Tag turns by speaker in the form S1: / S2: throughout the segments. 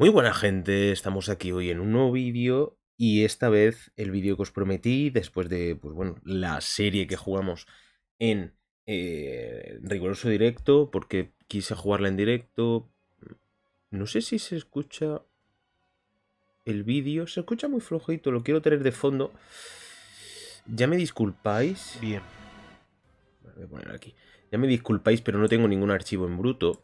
S1: Muy buena gente, estamos aquí hoy en un nuevo vídeo y esta vez el vídeo que os prometí después de, pues bueno, la serie que jugamos en eh, riguroso directo porque quise jugarla en directo. No sé si se escucha el vídeo, se escucha muy flojito, lo quiero tener de fondo. Ya me disculpáis. Bien. Voy a poner aquí. Ya me disculpáis, pero no tengo ningún archivo en bruto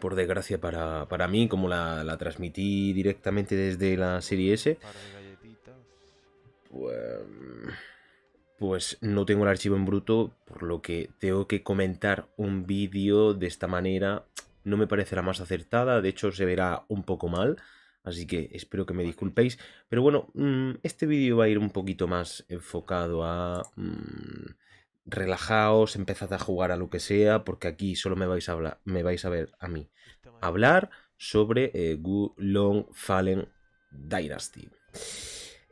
S1: por desgracia para, mí, como la, transmití directamente desde la serie S, pues, pues, no tengo el archivo en bruto, por lo que tengo que comentar un vídeo de esta manera. No me parecerá más acertada, de hecho se verá un poco mal, así que espero que me disculpéis. Pero bueno, mm, este vídeo va a ir un poquito más enfocado a... Mm, relajaos, empezad a jugar a lo que sea, porque aquí solo me vais a, hablar, me vais a ver a mí hablar sobre eh, Long, Fallen Dynasty.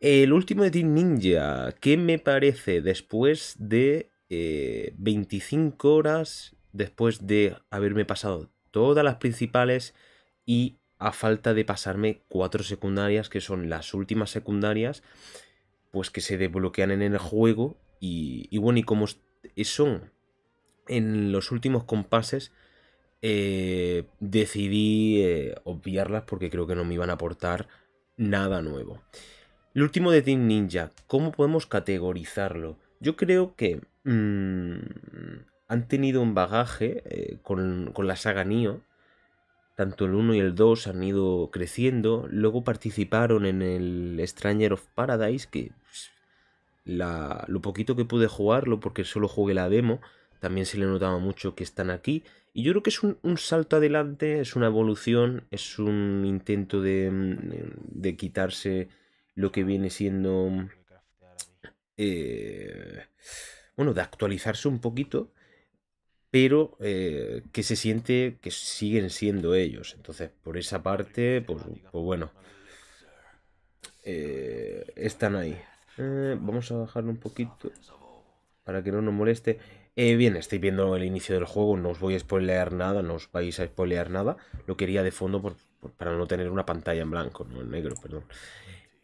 S1: El último de Team Ninja, que me parece después de 25 eh, horas, después de haberme pasado todas las principales y a falta de pasarme cuatro secundarias, que son las últimas secundarias, pues que se desbloquean en el juego. Y, bueno, y como son, en los últimos compases eh, decidí eh, obviarlas porque creo que no me iban a aportar nada nuevo. El último de Team Ninja, ¿cómo podemos categorizarlo? Yo creo que mm, han tenido un bagaje eh, con, la saga Nio. Tanto el 1 y el 2 han ido creciendo. Luego participaron en el Stranger of Paradise, que pues, lo poquito que pude jugarlo, porque solo jugué la demo, también se le notaba mucho que están aquí. Y yo creo que es un, salto adelante, es una evolución, es un intento mm, de, de quitarse lo que viene siendo... Eh, bueno, de actualizarse un poquito, pero eh, que se siente que siguen siendo ellos. Entonces, por esa parte, pues, pues bueno, eh, están ahí. Eh, vamos a bajarlo un poquito para que no nos moleste. Eh, bien, estoy viendo el inicio del juego, no os voy a spoilear nada, no os vais a spoilear nada. Lo quería de fondo para no tener una pantalla en blanco, no en negro, perdón.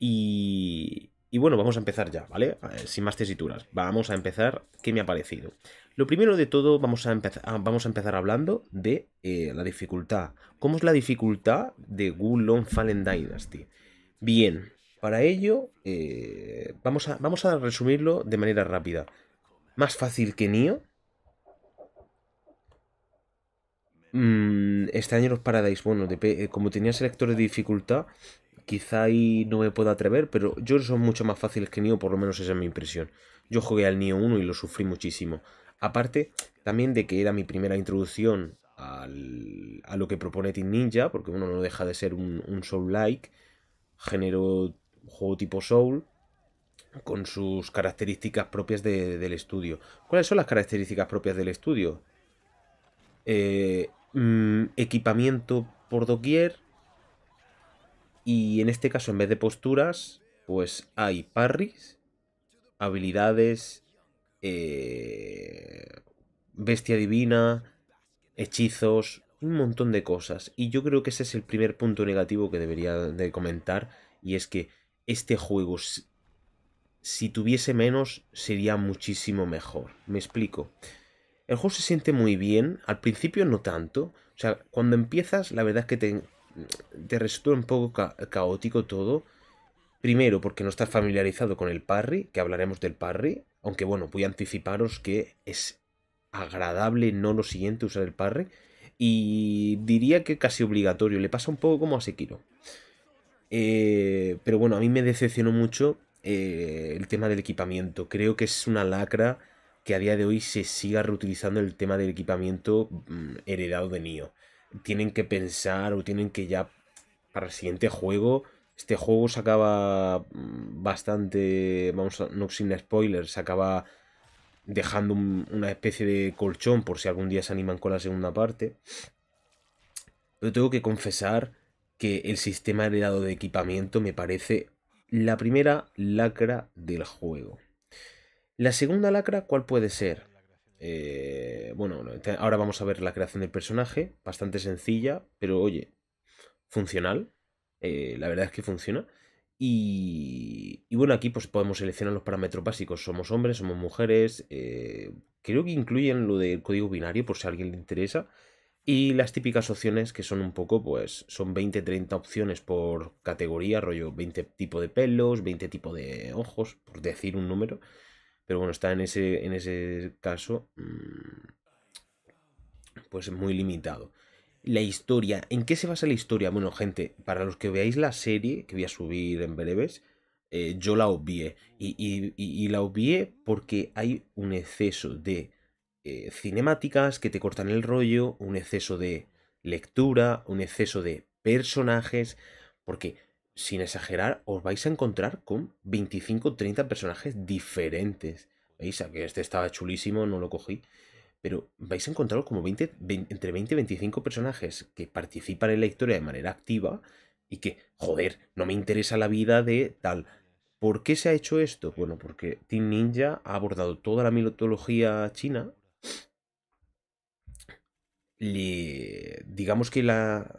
S1: Y, y bueno, vamos a empezar ya, ¿vale? Sin más tesituras. Vamos a empezar. ¿Qué me ha parecido? Lo primero de todo, vamos a, empezar, ah, vamos a empezar hablando de eh, la dificultad. ¿Cómo es la dificultad de Gulon Fallen Dynasty? Bien, para ello, eh, vamos, a, vamos a resumirlo de manera rápida. Más fácil que Nio. Mm, este año los Paradise. Bueno, eh, como tenía selectores de dificultad, quizá ahí no me pueda atrever, pero yo son mucho más fáciles que Nio, por lo menos esa es mi impresión. Yo jugué al Nio 1 y lo sufrí muchísimo. Aparte, también de que era mi primera introducción al, a lo que propone Team Ninja, porque uno no deja de ser un, un soul-like, género juego tipo Soul, con sus características propias del estudio. ¿Cuáles son las características propias del estudio? Eh, mm, equipamiento por doquier. Y en este caso, en vez de posturas, pues hay parries, habilidades, eh, bestia divina, hechizos, un montón de cosas. Y yo creo que ese es el primer punto negativo que debería de comentar. Y es que este juego, si, tuviese menos, sería muchísimo mejor. Me explico. El juego se siente muy bien, al principio no tanto. O sea, cuando empiezas, la verdad es que te, te resulta un poco caótico todo. Primero, porque no estás familiarizado con el parry, que hablaremos del parry. Aunque bueno, voy a anticiparos que es agradable, no lo siguiente, usar el parry. Y diría que casi obligatorio. Le pasa un poco como a Sekiro. Eh, pero bueno, a mí me decepcionó mucho eh, el tema del equipamiento. Creo que es una lacra que a día de hoy se siga reutilizando el tema del equipamiento mm, heredado de Nio. Tienen que pensar o tienen que ya para el siguiente juego. Este juego sacaba mm, bastante, vamos a, no sin spoilers, sacaba dejando una especie de colchón por si algún día se animan con la segunda parte. Pero tengo que confesar que el sistema heredado de equipamiento me parece la primera lacra del juego. La segunda lacra, ¿cuál puede ser? Eh, bueno, ahora vamos a ver la creación del personaje, bastante sencilla, pero oye, funcional. Eh, la verdad es que funciona. Y, bueno, aquí pues podemos seleccionar los parámetros básicos. Somos hombres, somos mujeres. Eh, creo que incluyen lo del código binario por si a alguien le interesa. Y las típicas opciones que son un poco, pues son 20-30 opciones por categoría, rollo 20 tipo de pelos, 20 tipos de ojos, por decir un número. Pero bueno, está en ese, en ese caso, mm, pues muy limitado. La historia, ¿en qué se basa la historia? Bueno, gente, para los que veáis la serie, que voy a subir en breves, eh, yo la obvié. y la obvié porque hay un exceso de eh, cinemáticas que te cortan el rollo, un exceso de lectura, un exceso de personajes, porque sin exagerar os vais a encontrar con 25 30 personajes diferentes. ¿Veis? Que este estaba chulísimo, no lo cogí. Pero vais a encontrar como entre 20 y 25 personajes que participan en la historia de manera activa y que, joder, no me interesa la vida de tal. ¿Por qué se ha hecho esto? Bueno, porque Team Ninja ha abordado toda la mitología china digamos que la,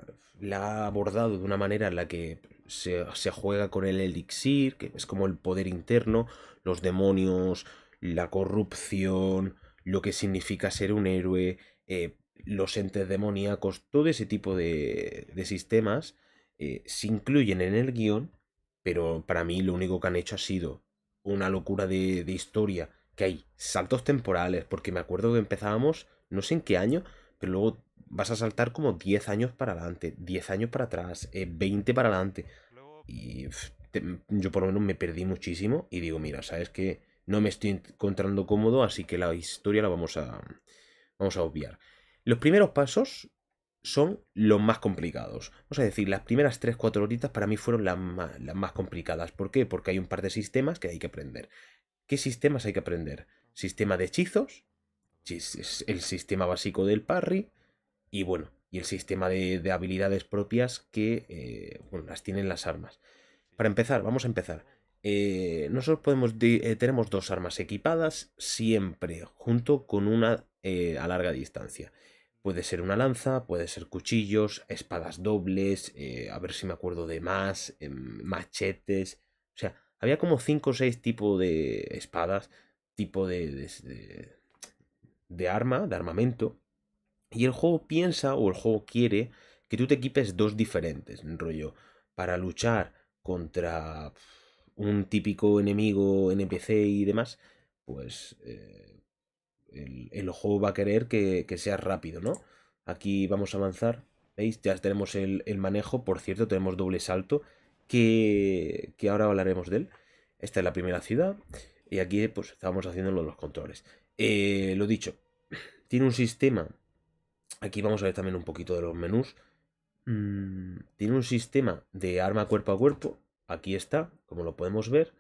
S1: ha abordado de una manera en la que se, juega con el elixir, que es como el poder interno, los demonios, la corrupción, lo que significa ser un héroe, eh, los entes demoníacos, todo ese tipo de, sistemas eh, se incluyen en el guión, pero para mí lo único que han hecho ha sido una locura de historia hay saltos temporales, porque me acuerdo que empezábamos, no sé en qué año, pero luego vas a saltar como 10 años para adelante, 10 años para atrás, 20 eh, para adelante. Y yo por lo menos me perdí muchísimo y digo, mira, sabes que no me estoy encontrando cómodo, así que la historia la vamos a, vamos a obviar. Los primeros pasos son los más complicados. Vamos a decir, las primeras 3-4 horitas para mí fueron las más, las más complicadas. ¿Por qué? Porque hay un par de sistemas que hay que aprender. ¿Qué sistemas hay que aprender? Sistema de hechizos, el sistema básico del parry y bueno, y el sistema de, habilidades propias que eh, bueno, las tienen las armas. Para empezar, vamos a empezar. Eh, nosotros podemos eh, tenemos dos armas equipadas siempre junto con una a larga distancia. Puede ser una lanza, puede ser cuchillos, espadas dobles, a ver si me acuerdo de más, em, machetes, o sea, había como 5 o 6 tipos de espadas, tipo de, de, arma, de armamento. Y el juego piensa o el juego quiere que tú te equipes dos diferentes, rollo, para luchar contra un típico enemigo NPC y demás, pues eh, el, el, juego va a querer que, sea rápido, ¿no? Aquí vamos a avanzar, ¿veis? Ya tenemos el manejo, por cierto, tenemos doble salto, que, ahora hablaremos de él. Esta es la primera ciudad y aquí pues haciendo los controles. Eh, lo dicho, tiene un sistema, aquí vamos a ver también un poquito de los menús, mm, tiene un sistema de arma cuerpo a cuerpo, aquí está, como lo podemos ver.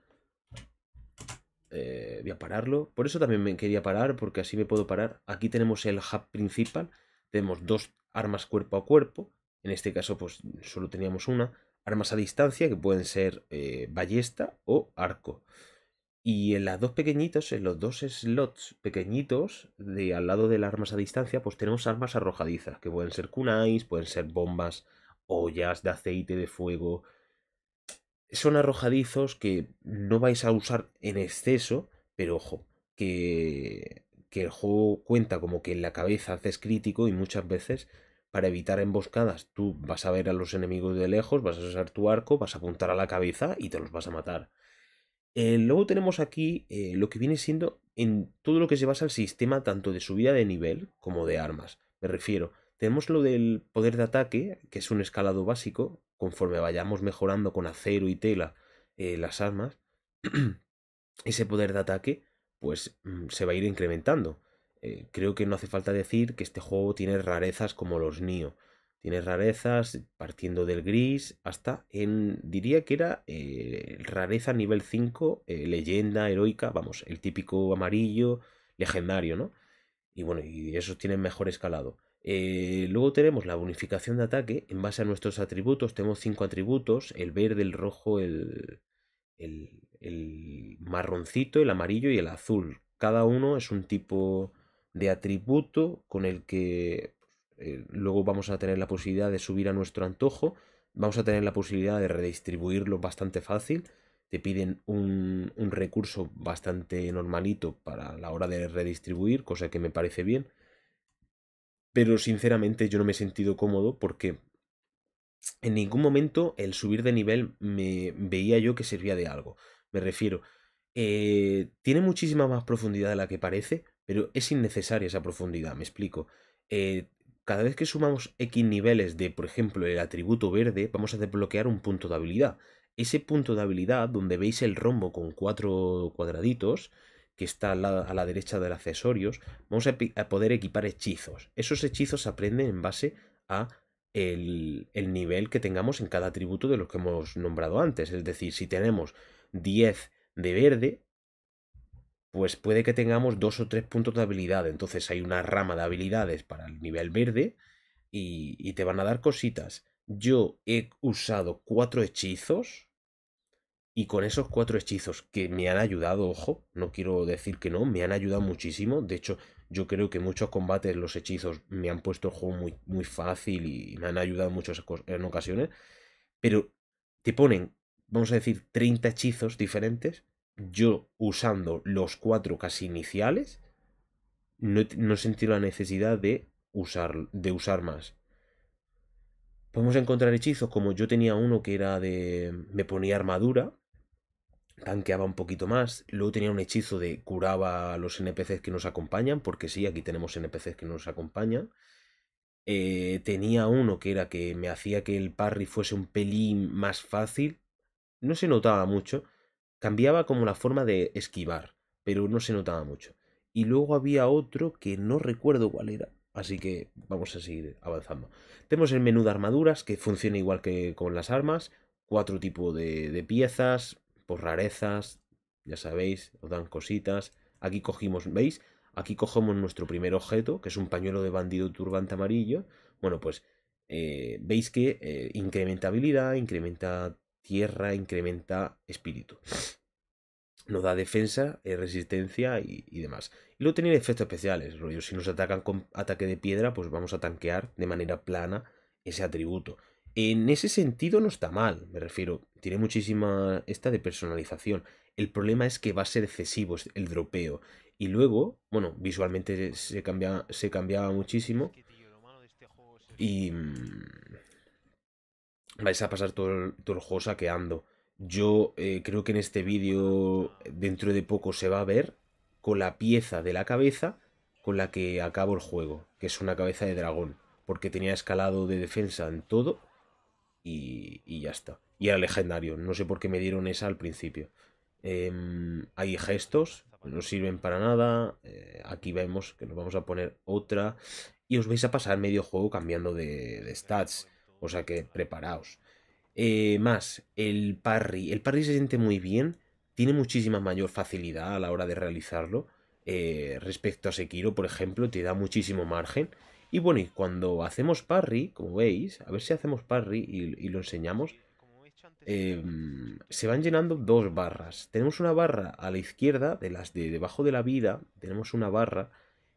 S1: Eh, voy a pararlo. Por eso también me quería parar, porque así me puedo parar. Aquí tenemos el hub principal. Tenemos dos armas cuerpo a cuerpo. En este caso, pues solo teníamos una armas a distancia que pueden ser eh, ballesta o arco. Y en las dos pequeñitos, en los dos slots pequeñitos de al lado de las armas a distancia, pues tenemos armas arrojadizas, que pueden ser kunais, pueden ser bombas, ollas de aceite, de fuego. Son arrojadizos que no vais a usar en exceso, pero ojo, que, que el juego cuenta como que en la cabeza haces crítico y muchas veces para evitar emboscadas, tú vas a ver a los enemigos de lejos, vas a usar tu arco, vas a apuntar a la cabeza y te los vas a matar. Eh, luego tenemos aquí eh, lo que viene siendo en todo lo que se basa el sistema tanto de subida de nivel como de armas. Me refiero, tenemos lo del poder de ataque, que es un escalado básico, conforme vayamos mejorando con acero y tela eh, las armas, ese poder de ataque pues mm, se va a ir incrementando. Eh, creo que no hace falta decir que este juego tiene rarezas como los Nio. Tiene rarezas partiendo del gris hasta en, diría que era eh, rareza nivel 5, eh, leyenda heroica, vamos, el típico amarillo, legendario, ¿no? Y bueno, y esos tienen mejor escalado. luego tenemos la bonificación de ataque en base a nuestros atributos. Tenemos cinco atributos: el verde, el rojo, el, el, el marroncito, el amarillo y el azul. Cada uno es un tipo de atributo con el que eh, luego vamos a tener la posibilidad de subir a nuestro antojo, vamos a tener la posibilidad de redistribuirlo bastante fácil, te piden un, recurso bastante normalito para la hora de redistribuir, cosa que me parece bien, pero sinceramente yo no me he sentido cómodo porque en ningún momento el subir de nivel me veía yo que servía de algo. Me refiero, eh, tiene muchísima más profundidad de la que parece, pero es innecesaria esa profundidad, me explico. Eh, cada vez que sumamos X niveles de, por ejemplo, el atributo verde, vamos a desbloquear un punto de habilidad. Ese punto de habilidad, donde veis el rombo con cuatro cuadraditos, que está a la, derecha de los accesorios, vamos a, poder equipar hechizos. Esos hechizos se aprenden en base a el, nivel que tengamos en cada atributo de los que hemos nombrado antes. Es decir, si tenemos 10 de verde, pues puede que tengamos dos o tres puntos de habilidad. Entonces hay una rama de habilidades para el nivel verde y, te van a dar cositas. Yo he usado cuatro hechizos y con esos cuatro hechizos que me han ayudado, ojo, no quiero decir que no, me han ayudado muchísimo. De hecho, yo creo que muchos combates los hechizos me han puesto el juego muy, muy fácil y me han ayudado mucho en ocasiones. Pero te ponen, vamos a decir, 30 hechizos diferentes yo usando los cuatro casi iniciales, no, no sentí la necesidad de usar, de usar más. Podemos encontrar hechizos como yo tenía uno que era de... me ponía armadura, tanqueaba un poquito más, luego tenía un hechizo de curaba a los NPCs que nos acompañan, porque sí, aquí tenemos NPCs que nos acompañan. Eh, tenía uno que era que me hacía que el parry fuese un pelín más fácil, no se notaba mucho, Cambiaba como la forma de esquivar, pero no se notaba mucho. Y luego había otro que no recuerdo cuál era. Así que vamos a seguir avanzando. Tenemos el menú de armaduras que funciona igual que con las armas. Cuatro tipos de, piezas, por rarezas, ya sabéis, os dan cositas. Aquí cogimos, ¿veis? Aquí cogemos nuestro primer objeto, que es un pañuelo de bandido turbante amarillo. Bueno, pues eh, veis que eh, incrementa habilidad, incrementa tierra incrementa espíritu. Nos da defensa, eh, resistencia y, demás. Y luego tiene efectos especiales, rollo. Si nos atacan con ataque de piedra, pues vamos a tanquear de manera plana ese atributo. En ese sentido no está mal, me refiero. Tiene muchísima esta de personalización. El problema es que va a ser excesivo el dropeo. Y luego, bueno, visualmente se, cambia, se cambiaba muchísimo. Este y, vais a pasar todo el, juego saqueando. Yo eh, creo que en este vídeo dentro de poco se va a ver con la pieza de la cabeza con la que acabo el juego, que es una cabeza de dragón, porque tenía escalado de defensa en todo y, ya está. Y era legendario, no sé por qué me dieron esa al principio. Em, hay gestos, no sirven para nada. Eh, aquí vemos que nos vamos a poner otra y os vais a pasar medio juego cambiando de, de stats. O sea que preparaos. Eh, más, el parry. El parry se siente muy bien. Tiene muchísima mayor facilidad a la hora de realizarlo. Eh, respecto a Sekiro, por ejemplo, te da muchísimo margen. Y bueno, y cuando hacemos parry, como veis, a ver si hacemos parry y, lo enseñamos, em, se van llenando dos barras. Tenemos una barra a la izquierda, de las de debajo de la vida, tenemos una barra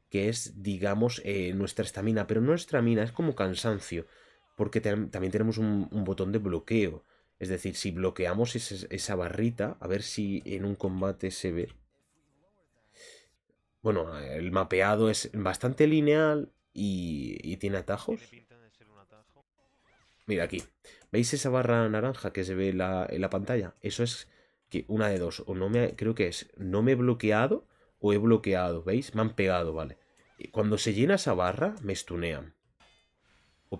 S1: que es, digamos, eh, nuestra estamina, pero no estamina, es como cansancio porque también tenemos un, botón de bloqueo. Es decir, si bloqueamos esa, barrita, a ver si en un combate se ve. Bueno, el mapeado es bastante lineal y, tiene atajos. Mira aquí. ¿Veis esa barra naranja que se ve en la pantalla? Eso es que una de dos. O no me, creo que es no me he bloqueado o he bloqueado. ¿Veis? Me han pegado, vale. Y cuando se llena esa barra, me stunean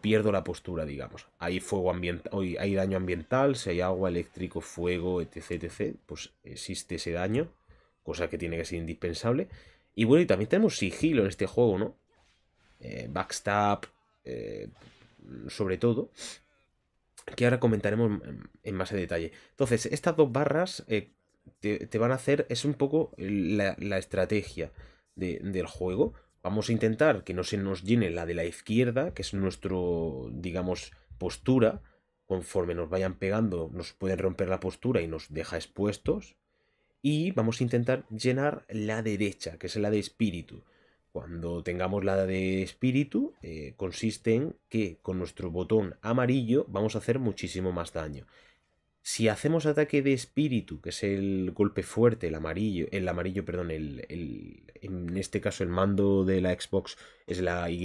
S1: pierdo la postura, digamos. Hay fuego ambiental, hay daño ambiental, si hay agua, eléctrico, fuego, etc, etc, pues existe ese daño, cosa que tiene que ser indispensable. Y bueno, y también tenemos sigilo en este juego, ¿no? Eh, backstab, eh, sobre todo, que ahora comentaremos en más detalle. Entonces, estas dos barras eh, te, van a hacer, es un poco la, estrategia del juego, Vamos a intentar que no se nos llene la de la izquierda, que es nuestro, digamos, postura. Conforme nos vayan pegando, nos pueden romper la postura y nos deja expuestos. Y vamos a intentar llenar la derecha, que es la de espíritu. Cuando tengamos la de espíritu, eh, consiste en que con nuestro botón amarillo vamos a hacer muchísimo más daño. Si hacemos ataque de espíritu, que es el golpe fuerte, el amarillo, el amarillo, perdón, el, en este caso el mando de la Xbox es la Y,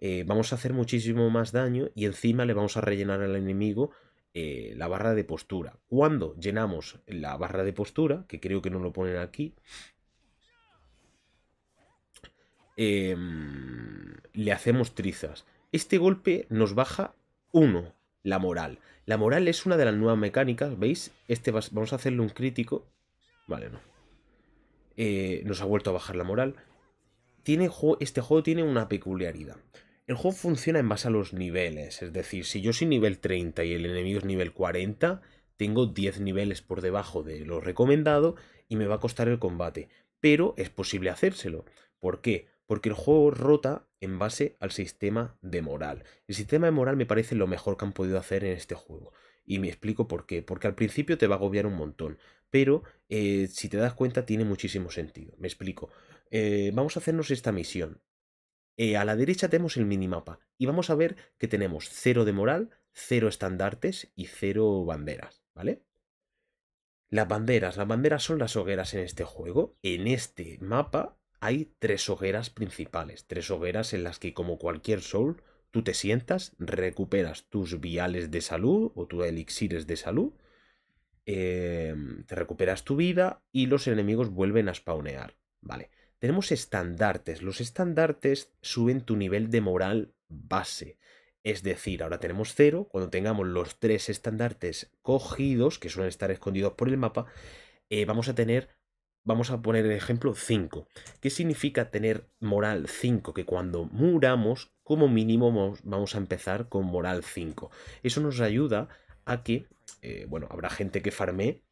S1: eh, vamos a hacer muchísimo más daño y encima le vamos a rellenar al enemigo eh, la barra de postura. Cuando llenamos la barra de postura, que creo que no lo ponen aquí, em, le hacemos trizas. Este golpe nos baja 1 la moral. La moral es una de las nuevas mecánicas, ¿veis? Este vamos a hacerle un crítico. Vale, no. Eh, nos ha vuelto a bajar la moral. Tiene, este juego tiene una peculiaridad. El juego funciona en base a los niveles, es decir, si yo soy nivel 30 y el enemigo es nivel 40, tengo 10 niveles por debajo de lo recomendado y me va a costar el combate. Pero es posible hacérselo. ¿Por qué? porque el juego rota en base al sistema de moral. El sistema de moral me parece lo mejor que han podido hacer en este juego. Y me explico por qué. Porque al principio te va a agobiar un montón. Pero eh, si te das cuenta tiene muchísimo sentido. Me explico. Eh, vamos a hacernos esta misión. Eh, a la derecha tenemos el minimapa. Y vamos a ver que tenemos cero de moral, cero estandartes y cero banderas. ¿Vale? Las banderas. Las banderas son las hogueras en este juego. En este mapa hay tres hogueras principales, tres hogueras en las que como cualquier sol tú te sientas, recuperas tus viales de salud o tus elixires de salud, em, te recuperas tu vida y los enemigos vuelven a spawnear, ¿vale? Tenemos estandartes, los estandartes suben tu nivel de moral base, es decir, ahora tenemos cero cuando tengamos los tres estandartes cogidos, que suelen estar escondidos por el mapa, eh, vamos a tener vamos a poner el ejemplo 5. ¿Qué significa tener moral 5? Que cuando muramos, como mínimo vamos a empezar con moral 5. Eso nos ayuda a que, eh, bueno, habrá gente que farme,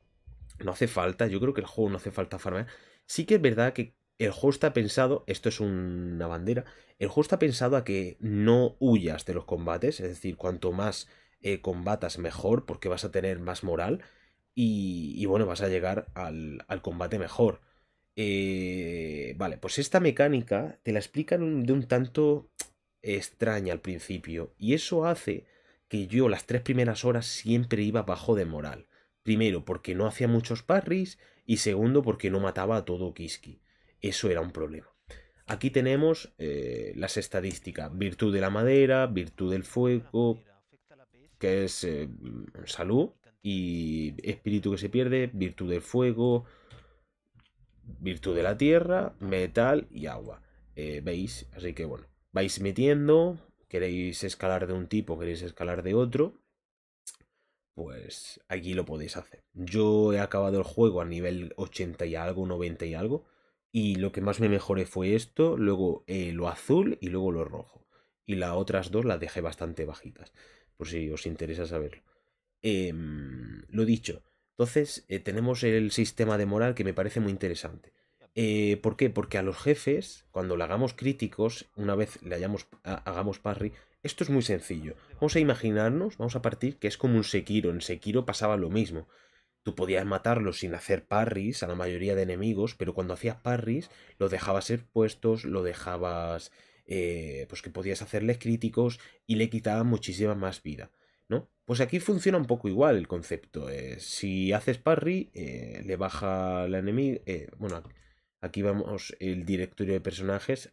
S1: no hace falta, yo creo que el juego no hace falta farmear. Sí que es verdad que el juego está pensado, esto es una bandera, el juego está pensado a que no huyas de los combates, es decir, cuanto más eh, combatas mejor porque vas a tener más moral y, bueno, vas a llegar al, combate mejor. Eh, vale, pues esta mecánica te la explican de un tanto extraña al principio y eso hace que yo las tres primeras horas siempre iba bajo de moral. Primero, porque no hacía muchos parries y segundo, porque no mataba a todo Kiski. Eso era un problema. Aquí tenemos eh, las estadísticas. Virtud de la madera, virtud del fuego, que es eh, salud, y espíritu que se pierde, virtud del fuego, virtud de la tierra, metal y agua. Eh, ¿Veis? Así que bueno, vais metiendo, queréis escalar de un tipo, queréis escalar de otro, pues aquí lo podéis hacer. Yo he acabado el juego a nivel 80 y algo, 90 y algo, y lo que más me mejoré fue esto, luego eh, lo azul y luego lo rojo. Y las otras dos las dejé bastante bajitas, por si os interesa saberlo. Em, lo dicho. Entonces, eh, tenemos el sistema de moral que me parece muy interesante. Eh, ¿Por qué? Porque a los jefes, cuando le hagamos críticos, una vez le hayamos, hagamos parry, esto es muy sencillo. Vamos a imaginarnos, vamos a partir que es como un Sekiro. En Sekiro pasaba lo mismo. Tú podías matarlos sin hacer parries a la mayoría de enemigos, pero cuando hacías parries, los dejabas ser puestos, lo dejabas. Eh, pues que podías hacerles críticos y le quitaba muchísima más vida. Pues aquí funciona un poco igual el concepto. Eh, si haces parry, eh, le baja el enemigo eh, bueno, aquí vamos, el directorio de personajes.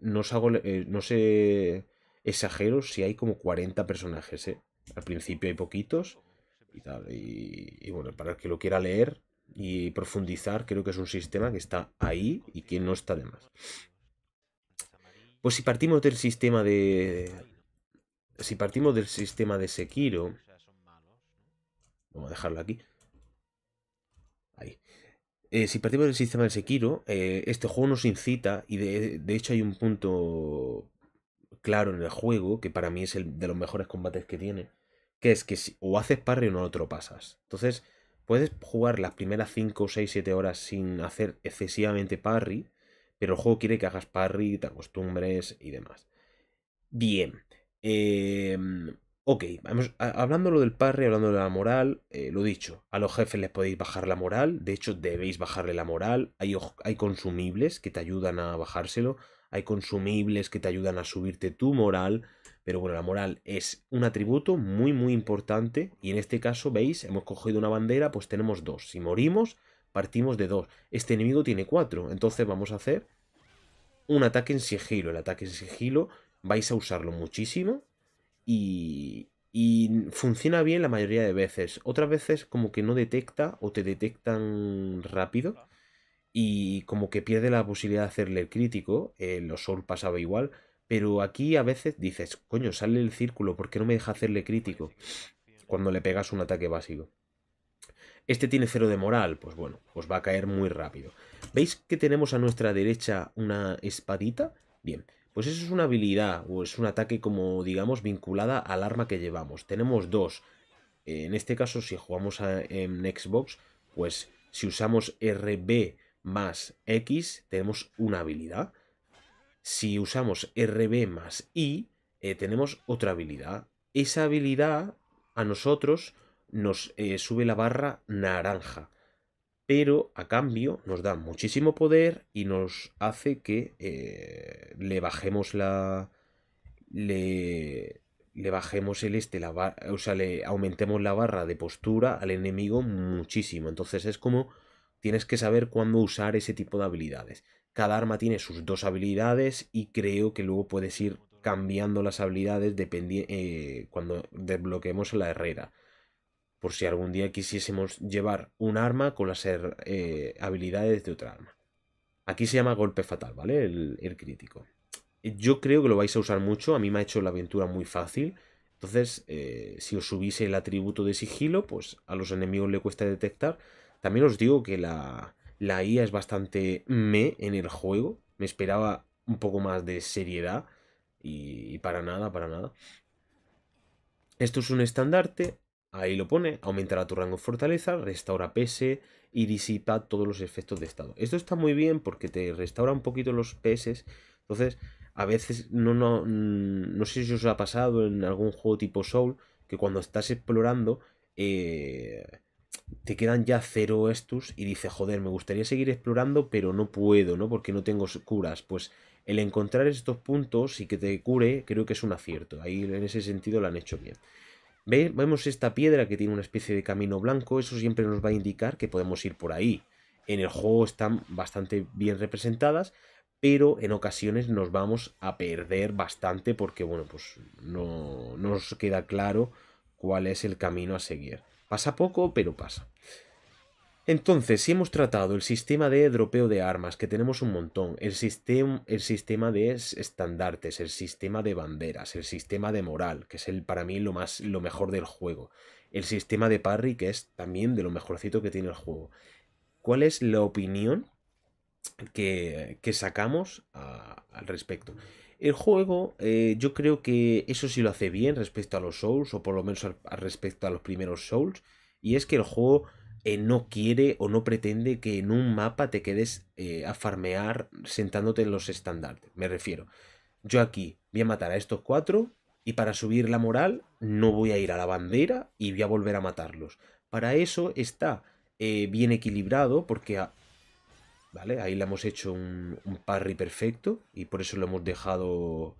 S1: no, sé exagero si hay como 40 personajes. Al principio hay poquitos y y, bueno, para el que lo quiera leer y profundizar, creo que es un sistema que está ahí y que no está de más. Pues si partimos del sistema de, si partimos del sistema de Sekiro... Vamos a dejarlo aquí. Ahí. Eh, si partimos del sistema de Sekiro, eh, este juego nos incita, y de, hecho hay un punto claro en el juego, que para mí es el de los mejores combates que tiene, que es que si, o haces parry o no lo pasas. Entonces, puedes jugar las primeras 5, 6, 7 horas sin hacer excesivamente parry, pero el juego quiere que hagas parry, te acostumbres y demás. Bien, Em, ok, hablando lo del parry, hablando de la moral, lo eh, lo dicho, a los jefes les podéis bajar la moral, de hecho debéis bajarle la moral, hay, hay consumibles que te ayudan a bajárselo, hay consumibles que te ayudan a subirte tu moral, pero bueno, la moral es un atributo muy muy importante y en este caso, veis, hemos cogido una bandera, pues tenemos dos, si morimos, partimos de dos, este enemigo tiene cuatro, entonces vamos a hacer un ataque en sigilo, el ataque en sigilo vais a usarlo muchísimo y, y funciona bien la mayoría de veces. Otras veces como que no detecta o te detectan rápido ah. y como que pierde la posibilidad de hacerle el crítico, eh, lo sol pasaba igual, pero aquí a veces dices, coño, sale el círculo, ¿por qué no me deja hacerle crítico? Cuando le pegas un ataque básico. Este tiene cero de moral, pues bueno, pues va a caer muy rápido. ¿Veis que tenemos a nuestra derecha una espadita? Bien, pues eso es una habilidad o es un ataque como digamos vinculada al arma que llevamos. Tenemos dos. En este caso si jugamos en Xbox, pues si usamos RB más X tenemos una habilidad. Si usamos RB más Y eh, tenemos otra habilidad. Esa habilidad a nosotros nos eh, sube la barra naranja pero a cambio nos da muchísimo poder y nos hace que eh, le bajemos la... Le, le bajemos el este, la o sea, le aumentemos la barra de postura al enemigo muchísimo. Entonces es como tienes que saber cuándo usar ese tipo de habilidades. Cada arma tiene sus dos habilidades y creo que luego puedes ir cambiando las habilidades eh, cuando desbloqueemos la herrera por si algún día quisiésemos llevar un arma con las eh, habilidades de otra arma. Aquí se llama golpe fatal, ¿vale? El, crítico. Yo creo que lo vais a usar mucho, a mí me ha hecho la aventura muy fácil. Entonces, eh, si os subís el atributo de sigilo, pues a los enemigos le cuesta detectar. También os digo que la, la IA es bastante me en el juego. Me esperaba un poco más de seriedad y para nada, para nada. Esto es un estandarte, Ahí lo pone, aumentará tu rango de fortaleza, restaura PS y disipa todos los efectos de estado. Esto está muy bien porque te restaura un poquito los PS. Entonces, a veces, no, mm, no, sé si os ha pasado en algún juego tipo Soul, que cuando estás explorando, eh, te quedan ya cero estos y dices, joder, me gustaría seguir explorando, pero no puedo, ¿no? Porque no tengo curas. Pues el encontrar estos puntos y que te cure, creo que es un acierto. Ahí en ese sentido lo han hecho bien. Vemos esta piedra que tiene una especie de camino blanco, eso siempre nos va a indicar que podemos ir por ahí. En el juego están bastante bien representadas, pero en ocasiones nos vamos a perder bastante porque, bueno, pues no nos queda claro cuál es el camino a seguir. Pasa poco, pero pasa. Entonces, si hemos tratado el sistema de dropeo de armas, que tenemos un montón, el, el sistema de estandartes, el sistema de banderas, el sistema de moral, que es el para mí lo, más, lo mejor del juego, el sistema de parry, que es también de lo mejorcito que tiene el juego. ¿Cuál es la opinión que, que sacamos al respecto? El juego, eh, yo creo que eso sí lo hace bien respecto a los Souls, o por lo menos respecto a los primeros Souls, y es que el juego eh, no quiere o no pretende que en un mapa te quedes eh, a farmear sentándote en los estandartes. Me refiero, yo aquí voy a matar a estos cuatro y para subir la moral no voy a ir a la bandera y voy a volver a matarlos. Para eso está eh, bien equilibrado porque ¿Vale? Ahí le hemos hecho un, un parry perfecto y por eso lo hemos dejado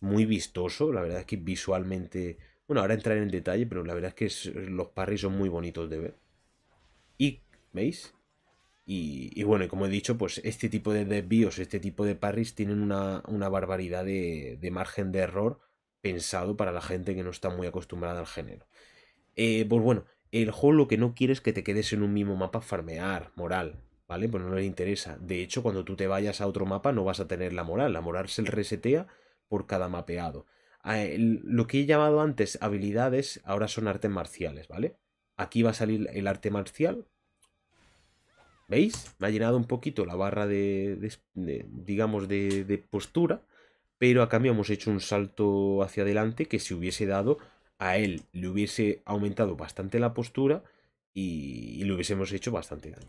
S1: muy vistoso. La verdad es que visualmente... Bueno, ahora entraré en detalle, pero la verdad es que los parries son muy bonitos de ver. Y, ¿veis? Y, bueno, y como he dicho, pues este tipo de desvíos, este tipo de parries tienen una, barbaridad de, margen de error pensado para la gente que no está muy acostumbrada al género. Eh, pues bueno, el juego lo que no quiere es que te quedes en un mismo mapa farmear, moral, ¿vale? Pues no le interesa. De hecho, cuando tú te vayas a otro mapa no vas a tener la moral, la moral se resetea por cada mapeado. Ah, lo que he llamado antes habilidades ahora son artes marciales, ¿vale? Aquí va a salir el arte marcial. ¿Veis? Me ha llenado un poquito la barra de, digamos, de, postura. Pero a cambio hemos hecho un salto hacia adelante que si hubiese dado a él le hubiese aumentado bastante la postura y, lo le hubiésemos hecho bastante daño.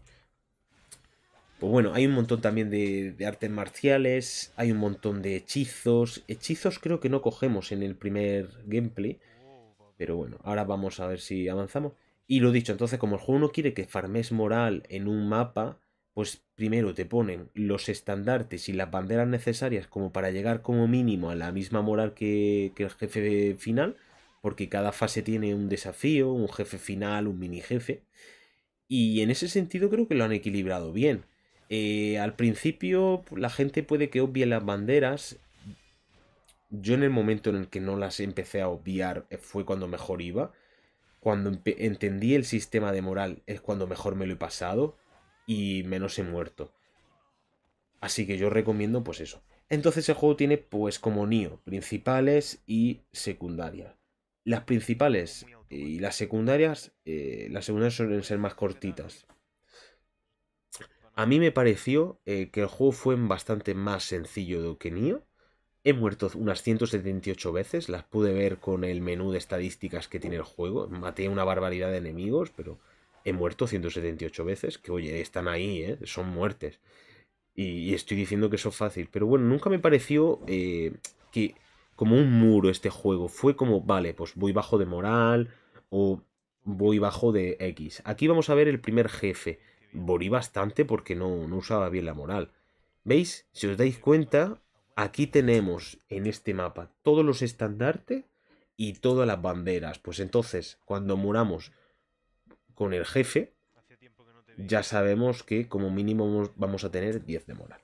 S1: Pues bueno, hay un montón también de, artes marciales, hay un montón de hechizos. Hechizos creo que no cogemos en el primer gameplay, pero bueno, ahora vamos a ver si avanzamos. Y lo dicho, entonces como el juego no quiere que farmes moral en un mapa, pues primero te ponen los estandartes y las banderas necesarias como para llegar como mínimo a la misma moral que, el jefe final, porque cada fase tiene un desafío, un jefe final, un mini jefe. Y en ese sentido creo que lo han equilibrado bien. Eh, al principio la gente puede que obvie las banderas. Yo en el momento en el que no las empecé a obviar eh, fue cuando mejor iba cuando entendí el sistema de moral es cuando mejor me lo he pasado y menos he muerto. Así que yo recomiendo pues eso. Entonces el juego tiene pues como Nio, principales y secundarias. Las principales eh, y las secundarias, eh, las secundarias suelen ser más cortitas. A mí me pareció eh, que el juego fue bastante más sencillo que Nio He muerto unas 178 veces, las pude ver con el menú de estadísticas que tiene el juego. Maté una barbaridad de enemigos, pero he muerto 178 veces, que oye, están ahí, ¿eh? son muertes. Y, estoy diciendo que eso es fácil, pero bueno, nunca me pareció eh, que como un muro este juego. Fue como, vale, pues voy bajo de moral o voy bajo de X. Aquí vamos a ver el primer jefe. Morí bastante porque no, no usaba bien la moral. ¿Veis? Si os dais cuenta, Aquí tenemos en este mapa todos los estandartes y todas las banderas. Pues entonces, cuando muramos con el jefe, ya sabemos que como mínimo vamos a tener 10 de moral.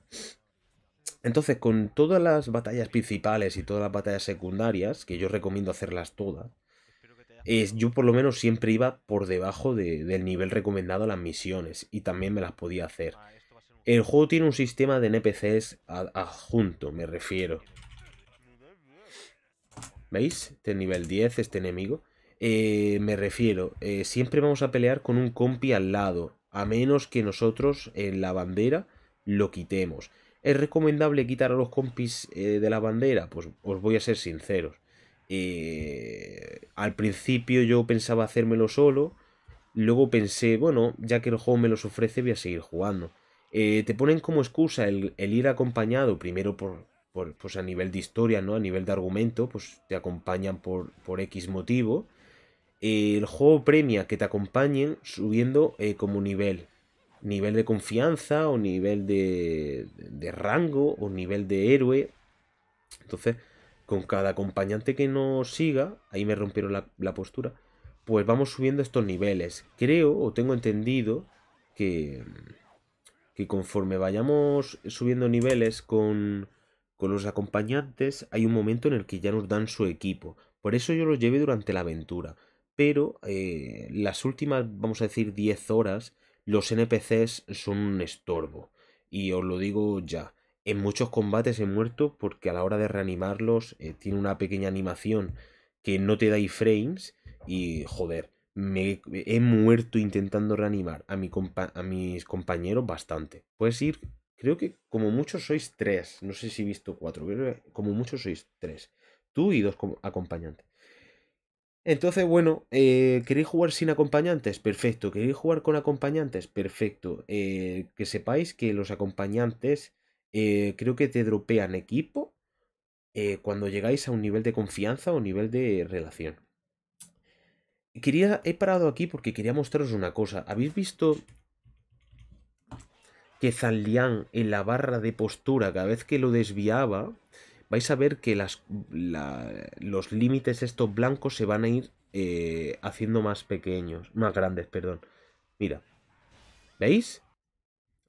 S1: Entonces, con todas las batallas principales y todas las batallas secundarias, que yo recomiendo hacerlas todas, yo por lo menos siempre iba por debajo del nivel recomendado a las misiones y también me las podía hacer. Ah, el juego tiene un sistema de NPCs adjunto, me refiero. ¿Veis? Este nivel 10, este enemigo. Eh, me refiero, eh, siempre vamos a pelear con un compi al lado, a menos que nosotros en la bandera lo quitemos. ¿Es recomendable quitar a los compis eh, de la bandera? Pues os voy a ser sinceros. al principio yo pensaba hacérmelo solo, luego pensé, bueno, ya que el juego me los ofrece voy a seguir jugando. Eh, te ponen como excusa el, ir acompañado primero por, pues a nivel de historia, ¿no? A nivel de argumento, pues te acompañan por, por X motivo. Eh, el juego premia que te acompañen subiendo eh, como nivel. Nivel de confianza o nivel de, de rango o nivel de héroe. Entonces, con cada acompañante que nos siga, ahí me rompieron la, la postura, pues vamos subiendo estos niveles. Creo o tengo entendido que que conforme vayamos subiendo niveles con, los acompañantes, hay un momento en el que ya nos dan su equipo. Por eso yo los llevé durante la aventura. Pero eh, las últimas, vamos a decir, 10 horas, los NPCs son un estorbo. Y os lo digo ya. En muchos combates he muerto porque a la hora de reanimarlos eh, tiene una pequeña animación que no te da iframes. y joder, me he muerto intentando reanimar a, mi mis compañeros bastante. Puedes ir, creo que como muchos sois tres, no sé si he visto cuatro, pero como muchos sois tres. Tú y dos acompañantes. Entonces, bueno, eh, ¿queréis jugar sin acompañantes? Perfecto. ¿Queréis jugar con acompañantes? Perfecto. Eh, que sepáis que los acompañantes eh, creo que te dropean equipo cuando llegáis a un nivel de confianza o nivel de relación quería, he parado aquí porque quería mostraros una cosa. ¿Habéis visto que Zalian en la barra de postura, cada vez que lo desviaba, vais a ver que las, los límites estos blancos se van a ir eh, haciendo más pequeños, más grandes, perdón. Mira, ¿veis?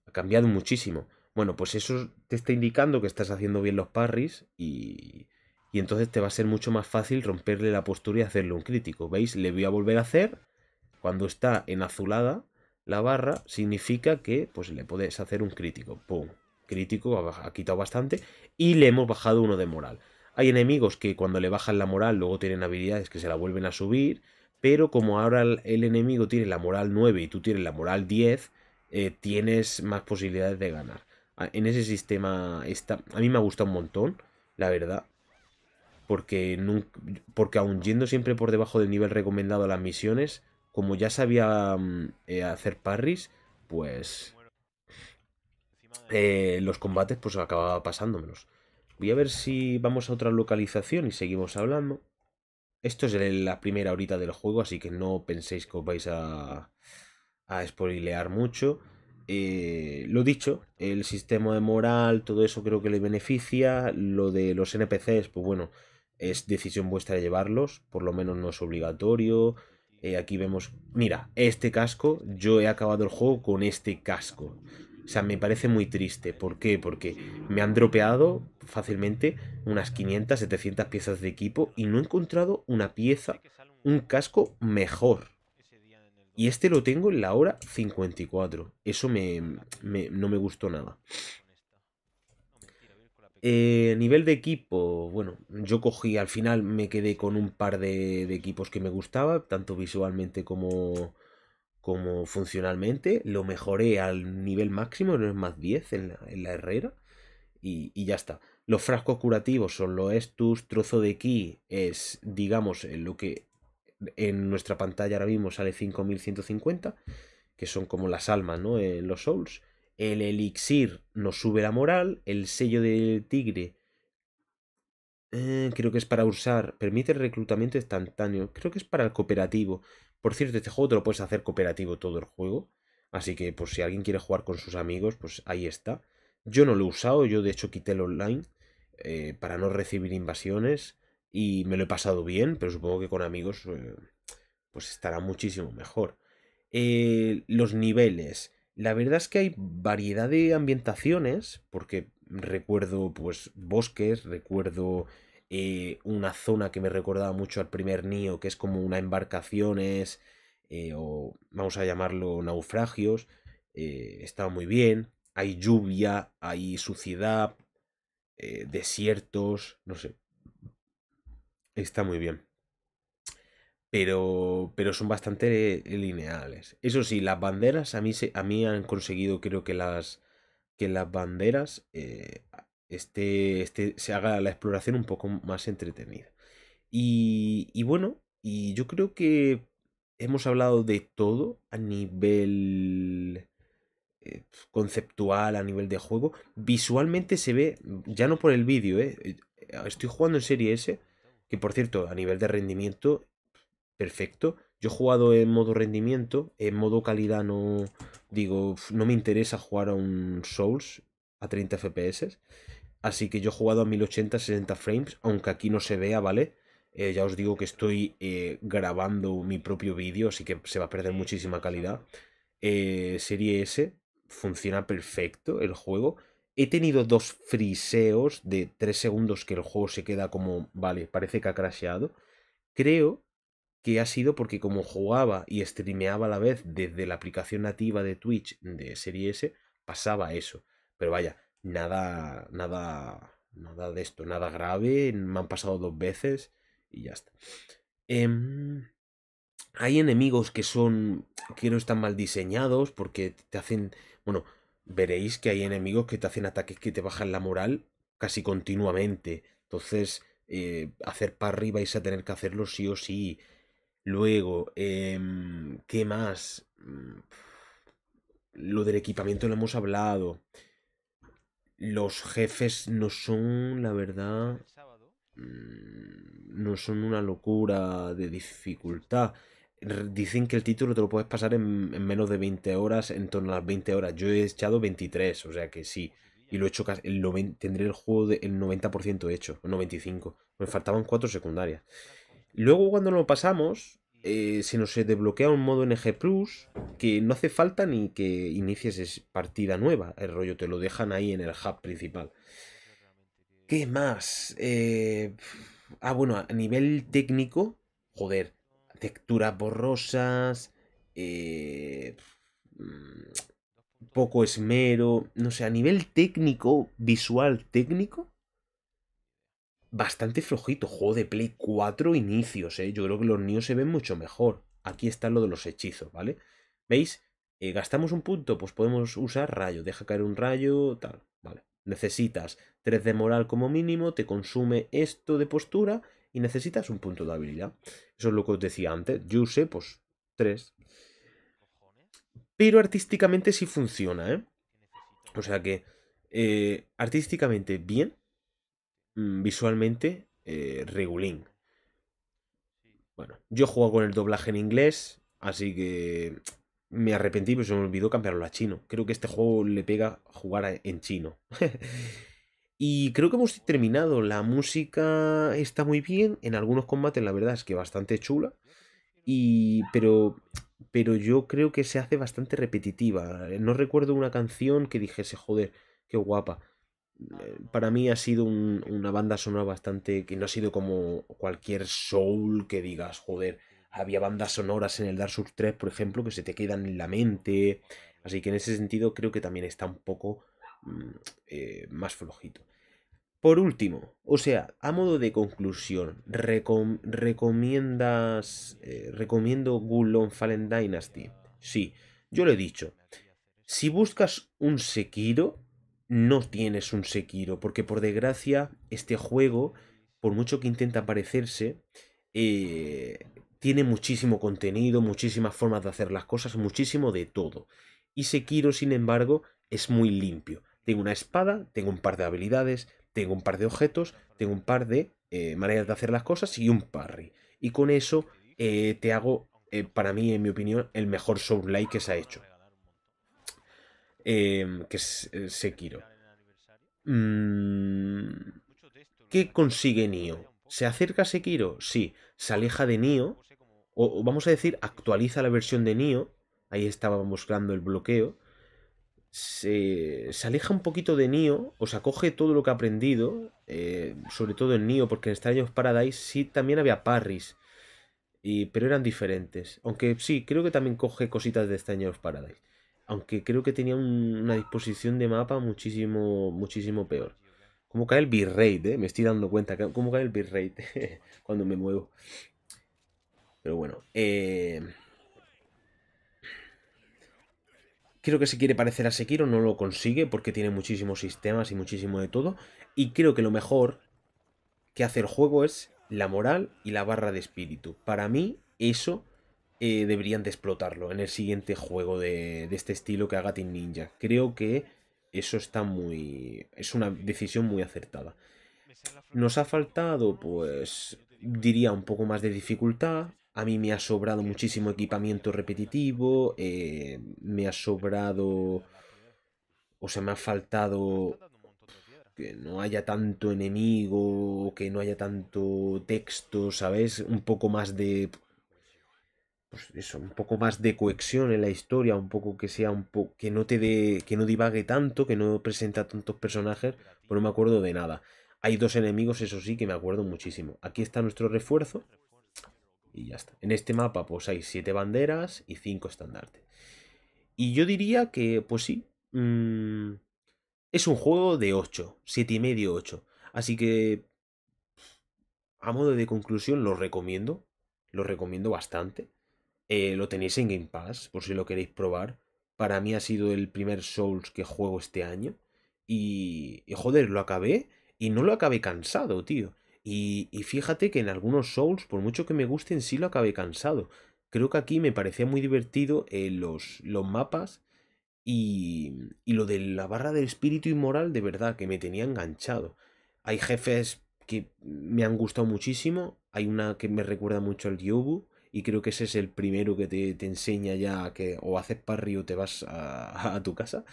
S1: Ha cambiado muchísimo. Bueno, pues eso te está indicando que estás haciendo bien los parries y, y entonces te va a ser mucho más fácil romperle la postura y hacerle un crítico. ¿Veis? Le voy a volver a hacer. Cuando está en azulada la barra, significa que pues le puedes hacer un crítico. ¡Pum! Crítico, ha quitado bastante. Y le hemos bajado uno de moral. Hay enemigos que cuando le bajan la moral luego tienen habilidades que se la vuelven a subir. Pero como ahora el enemigo tiene la moral 9 y tú tienes la moral 10, eh, tienes más posibilidades de ganar. En ese sistema está... A mí me ha gustado un montón, la verdad porque, porque aun yendo siempre por debajo del nivel recomendado a las misiones, como ya sabía mm, eh, hacer parries, pues eh, los combates pues acababa pasándomelos. Voy a ver si vamos a otra localización y seguimos hablando. Esto es la primera horita del juego, así que no penséis que os vais a, a spoilear mucho. Eh, lo dicho, el sistema de moral, todo eso creo que le beneficia. Lo de los NPCs, pues bueno, es decisión vuestra llevarlos, por lo menos no es obligatorio. Eh, aquí vemos, mira, este casco, yo he acabado el juego con este casco. O sea, me parece muy triste. ¿Por qué? Porque me han dropeado fácilmente unas 500, 700 piezas de equipo y no he encontrado una pieza, un casco mejor. Y este lo tengo en la hora 54. Eso me no me gustó nada. Eh, nivel de equipo, bueno, yo cogí al final, me quedé con un par de, equipos que me gustaba, tanto visualmente como, como funcionalmente. Lo mejoré al nivel máximo, no es más 10 en la, herrera, y, ya está. Los frascos curativos son los Estus, trozo de ki es, digamos, eh, lo que en nuestra pantalla ahora mismo sale 5150, que son como las almas, ¿no? En los souls. El elixir nos sube la moral. El sello del tigre. Eh, creo que es para usar. Permite el reclutamiento instantáneo. Creo que es para el cooperativo. Por cierto, este juego te lo puedes hacer cooperativo todo el juego. Así que, pues si alguien quiere jugar con sus amigos, pues ahí está. Yo no lo he usado, yo de hecho quité el online eh, para no recibir invasiones. Y me lo he pasado bien, pero supongo que con amigos eh, pues estará muchísimo mejor. los niveles. La verdad es que hay variedad de ambientaciones, porque recuerdo pues bosques, recuerdo eh, una zona que me recordaba mucho al primer Nio, que es como una embarcaciones, eh, o vamos a llamarlo naufragios, eh, estaba muy bien, hay lluvia, hay suciedad, desiertos, no sé, está muy bien pero, pero son bastante lineales. Eso sí, las banderas a mí, se, a mí han conseguido, creo que las, que las banderas este, este, se haga la exploración un poco más entretenida. Y, y bueno, y yo creo que hemos hablado de todo a nivel eh, conceptual a nivel de juego. Visualmente se ve, ya no por el vídeo, eh, estoy jugando en Serie S, que por cierto, a nivel de rendimiento perfecto. Yo he jugado en modo rendimiento, en modo calidad no digo, no me interesa jugar a un Souls a 30 FPS, así que yo he jugado a 1080 60 frames, aunque aquí no se vea, ¿vale? Eh, ya os digo que estoy eh, grabando mi propio vídeo, así que se va a perder muchísima calidad. Eh, serie S, funciona perfecto el juego. He tenido dos friseos de 3 segundos que el juego se queda como, vale, parece que ha crasheado. Creo que ha sido porque como jugaba y streameaba a la vez desde la aplicación nativa de Twitch de Serie S, pasaba eso. Pero vaya, nada, nada, nada de esto, nada grave, me han pasado dos veces y ya está. Em, hay enemigos que son, que no están mal diseñados porque te hacen, bueno, veréis que hay enemigos que te hacen ataques que te bajan la moral casi continuamente. Entonces, eh, hacer para arriba vais a tener que hacerlo sí o sí. Luego, em, ¿qué más? Mm, lo del equipamiento lo hemos hablado. Los jefes no son, la verdad, mm, no son una locura de dificultad. Dicen que el título te lo puedes pasar en, menos de 20 horas, en torno a las 20 horas. Yo he echado 23, o sea que sí. Y lo he hecho casi. El tendré el juego del 90% hecho, 95%. Me faltaban 4 secundarias. Luego cuando lo pasamos, eh, se nos desbloquea un modo NG Plus que no hace falta ni que inicies partida nueva. El rollo te lo dejan ahí en el hub principal. ¿Qué más? Eh, ah, bueno, a nivel técnico, joder, texturas borrosas, eh, mm, poco esmero, no sé, a nivel técnico, visual técnico, bastante flojito. Juego de Play 4 inicios, ¿eh? Yo creo que los niños se ven mucho mejor. Aquí está lo de los hechizos, ¿vale? ¿Veis? Eh, ¿Gastamos un punto? Pues podemos usar rayo. Deja caer un rayo, tal. Vale. Necesitas 3 de moral como mínimo, te consume esto de postura y necesitas un punto de habilidad. Eso es lo que os decía antes. Yo usé, pues, 3. Pero artísticamente sí funciona, ¿eh? O sea que eh, artísticamente bien, Mm, visualmente eh, regulín. Bueno, yo juego con el doblaje en inglés, así que me arrepentí, pero se me olvidó cambiarlo a chino. Creo que este juego le pega jugar en chino. y creo que hemos terminado. La música está muy bien. En algunos combates, la verdad es que bastante chula. Y. Pero. Pero yo creo que se hace bastante repetitiva. No recuerdo una canción que dijese, joder, qué guapa. Eh, para mí ha sido una banda sonora bastante que no ha sido como cualquier soul que digas, joder, había bandas sonoras en el Dark Souls 3, por ejemplo, que se te quedan en la mente. Así que en ese sentido creo que también está un poco mm, eh, más flojito. Por último, o sea, a modo de conclusión, recomiendas, eh, recomiendo Gulon Fallen Dynasty. Sí, yo lo he dicho. Si buscas un Sekiro, no tienes un Sekiro, porque por desgracia este juego, por mucho que intenta parecerse, eh, tiene muchísimo contenido, muchísimas formas de hacer las cosas, muchísimo de todo. Y Sekiro, sin embargo, es muy limpio. Tengo una espada, tengo un par de habilidades, tengo un par de objetos, tengo un par de eh, maneras de hacer las cosas y un parry. Y con eso eh, te hago, para mí, en mi opinión, el mejor Soul like que se ha hecho. Em, que es eh, Sekiro. Mm, ¿Qué consigue Nio? ¿Se acerca a Sekiro? Sí. ¿Se aleja de Nio? O, vamos a decir, actualiza la versión de Nio. Ahí estaba mostrando el bloqueo. Se, aleja un poquito de Nio, o sea, coge todo lo que ha aprendido, eh, sobre todo en Nio, porque en Strange of Paradise sí también había parries, y, pero eran diferentes. Aunque sí, creo que también coge cositas de Strange of Paradise. Aunque creo que tenía una disposición de mapa muchísimo, muchísimo peor. ¿Cómo cae el bitrate? Eh? Me estoy dando cuenta. ¿Cómo cae el bitrate cuando me muevo? Pero bueno. Eh, creo que se quiere parecer a Sekiro, no lo consigue porque tiene muchísimos sistemas y muchísimo de todo. Y creo que lo mejor que hace el juego es la moral y la barra de espíritu. Para mí, eso deberían de explotarlo en el siguiente juego de, de este estilo que haga Team Ninja. Creo que eso está muy... es una decisión muy acertada. Nos ha faltado, pues, diría un poco más de dificultad. A mí me ha sobrado muchísimo equipamiento repetitivo, me ha sobrado... O sea, me ha faltado que no haya tanto enemigo, que no haya tanto texto, ¿sabes? Un poco más de pues, un poco más de cohesión en la historia, un poco que sea un poco que no te que no divague tanto, que no presenta tantos personajes, pues no me acuerdo de nada. Hay dos enemigos, eso sí, que me acuerdo muchísimo. Aquí está nuestro refuerzo y ya está. En este mapa pues hay siete banderas y cinco estandartes. Y yo diría que, pues sí, mm, es un juego de 8, siete y medio, 8. Así que, a modo de conclusión, lo recomiendo, lo recomiendo bastante. Eh, lo tenéis en Game Pass, por si lo queréis probar. Para mí ha sido el primer Souls que juego este año. Y, joder, lo acabé y no lo acabé cansado, tío. Y, fíjate que en algunos Souls, por mucho que me gusten, sí lo acabé cansado. Creo que aquí me parecía muy divertido eh, los, los mapas y, y lo de la barra del espíritu inmoral, de verdad, que me tenía enganchado. Hay jefes que me han gustado muchísimo. Hay una que me recuerda mucho al Yobu y creo que ese es el primero que te, enseña ya que o haces parry o te vas a, tu casa.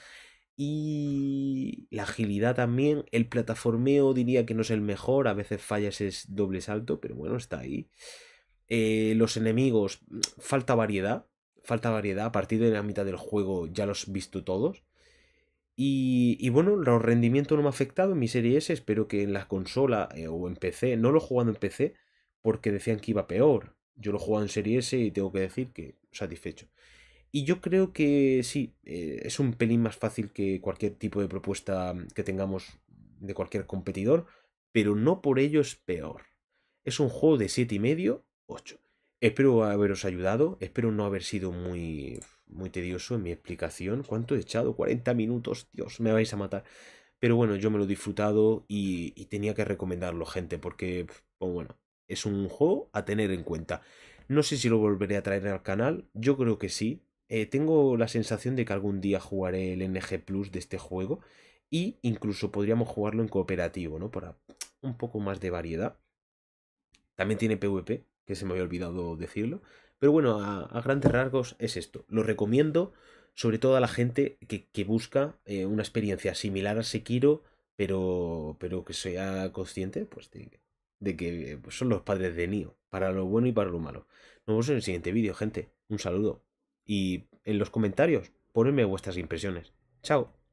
S1: Y la agilidad también, el plataformeo diría que no es el mejor, a veces fallas ese doble salto, pero bueno, está ahí. Eh, los enemigos, falta variedad, falta variedad, a partir de la mitad del juego ya los he visto todos. Y, y, bueno, los rendimientos no me ha afectado en mi serie S. Espero que en la consola eh, o en PC, no lo he jugado en PC porque decían que iba peor. Yo lo he jugado en Serie S y tengo que decir que satisfecho. Y yo creo que sí, eh, es un pelín más fácil que cualquier tipo de propuesta que tengamos de cualquier competidor, pero no por ello es peor. Es un juego de 7,5, 8. Espero haberos ayudado, espero no haber sido muy, muy tedioso en mi explicación. ¿Cuánto he echado? 40 minutos, Dios, me vais a matar. Pero bueno, yo me lo he disfrutado y, tenía que recomendarlo, gente, porque, pues bueno, es un juego a tener en cuenta. No sé si lo volveré a traer al canal, yo creo que sí. Eh, tengo la sensación de que algún día jugaré el NG Plus de este juego y incluso podríamos jugarlo en cooperativo, ¿no? Para un poco más de variedad. También tiene PvP, que se me había olvidado decirlo. Pero bueno, a, grandes rasgos es esto. Lo recomiendo sobre todo a la gente que, busca eh, una experiencia similar a Sekiro, pero, pero que sea consciente pues, de que eh, pues son los padres de Nio, para lo bueno y para lo malo. Nos vemos en el siguiente vídeo, gente. Un saludo. Y en los comentarios, ponedme vuestras impresiones. Chao.